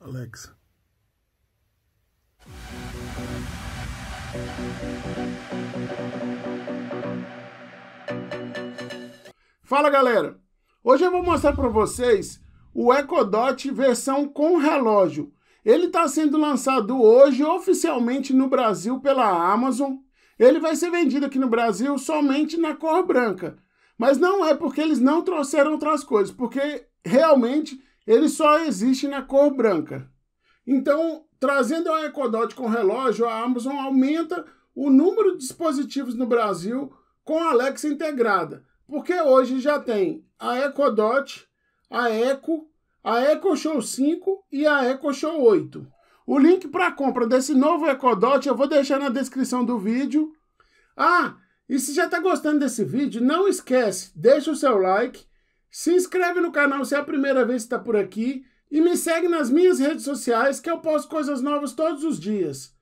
Alexa. Fala galera! Hoje eu vou mostrar para vocês o Dot versão com relógio. Ele está sendo lançado hoje oficialmente no Brasil pela Amazon. Ele vai ser vendido aqui no Brasil somente na cor branca. Mas não é porque eles não trouxeram outras coisas, porque realmente ele só existe na cor branca. Então, trazendo a Ecodot com relógio, a Amazon aumenta o número de dispositivos no Brasil com a Alexa integrada, porque hoje já tem a Ecodot, a Echo, a Echo Show 5 e a Echo Show 8. O link para compra desse novo Ecodot eu vou deixar na descrição do vídeo. Ah, e se já está gostando desse vídeo, não esquece, deixa o seu like se inscreve no canal se é a primeira vez que está por aqui e me segue nas minhas redes sociais que eu posto coisas novas todos os dias.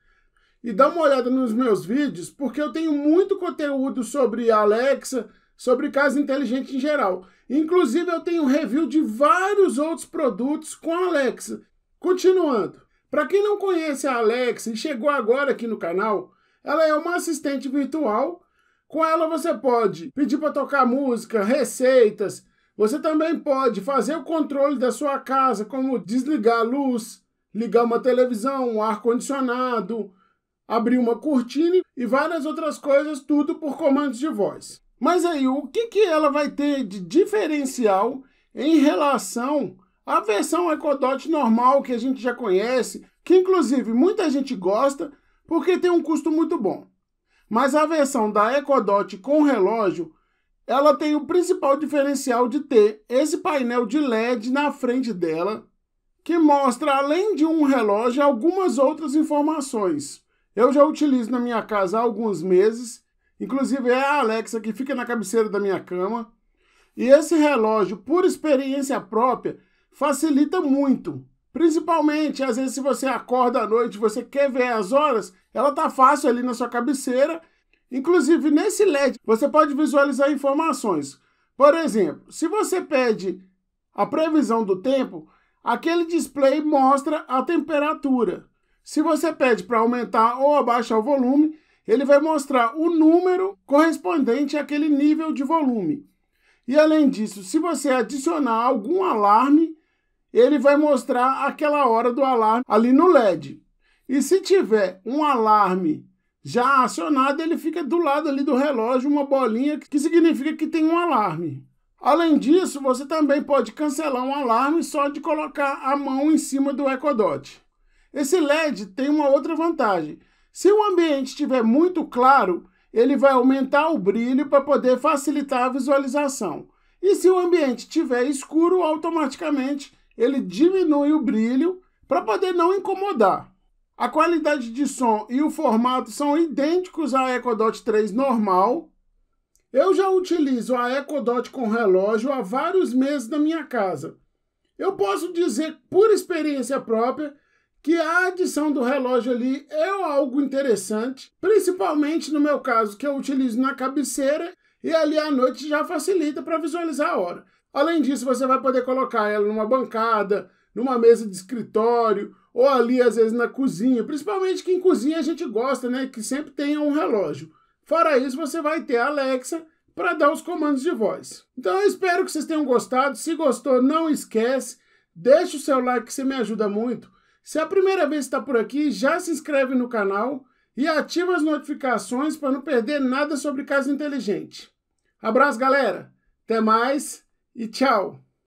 E dá uma olhada nos meus vídeos porque eu tenho muito conteúdo sobre Alexa, sobre casa inteligente em geral. Inclusive eu tenho review de vários outros produtos com Alexa. Continuando, para quem não conhece a Alexa e chegou agora aqui no canal, ela é uma assistente virtual. Com ela você pode pedir para tocar música, receitas, você também pode fazer o controle da sua casa, como desligar a luz, ligar uma televisão, um ar-condicionado, abrir uma cortina e várias outras coisas, tudo por comandos de voz. Mas aí, o que, que ela vai ter de diferencial em relação à versão EcoDot normal que a gente já conhece, que inclusive muita gente gosta porque tem um custo muito bom. Mas a versão da EcoDot com relógio ela tem o principal diferencial de ter esse painel de LED na frente dela, que mostra, além de um relógio, algumas outras informações. Eu já utilizo na minha casa há alguns meses, inclusive é a Alexa que fica na cabeceira da minha cama. E esse relógio, por experiência própria, facilita muito. Principalmente, às vezes, se você acorda à noite, você quer ver as horas, ela tá fácil ali na sua cabeceira Inclusive, nesse LED, você pode visualizar informações. Por exemplo, se você pede a previsão do tempo, aquele display mostra a temperatura. Se você pede para aumentar ou abaixar o volume, ele vai mostrar o número correspondente àquele nível de volume. E além disso, se você adicionar algum alarme, ele vai mostrar aquela hora do alarme ali no LED. E se tiver um alarme já acionado, ele fica do lado ali do relógio uma bolinha que significa que tem um alarme. Além disso, você também pode cancelar um alarme só de colocar a mão em cima do Echo Dot. Esse LED tem uma outra vantagem. Se o ambiente estiver muito claro, ele vai aumentar o brilho para poder facilitar a visualização. E se o ambiente estiver escuro, automaticamente ele diminui o brilho para poder não incomodar. A qualidade de som e o formato são idênticos à Echo Dot 3 normal. Eu já utilizo a Echo Dot com relógio há vários meses na minha casa. Eu posso dizer por experiência própria que a adição do relógio ali é algo interessante, principalmente no meu caso, que eu utilizo na cabeceira e ali à noite já facilita para visualizar a hora. Além disso, você vai poder colocar ela numa bancada, numa mesa de escritório ou ali às vezes na cozinha, principalmente que em cozinha a gente gosta, né, que sempre tenha um relógio. Fora isso, você vai ter a Alexa para dar os comandos de voz. Então eu espero que vocês tenham gostado. Se gostou, não esquece, deixa o seu like que você me ajuda muito. Se é a primeira vez está por aqui, já se inscreve no canal e ativa as notificações para não perder nada sobre Casa Inteligente. Abraço, galera. Até mais e tchau.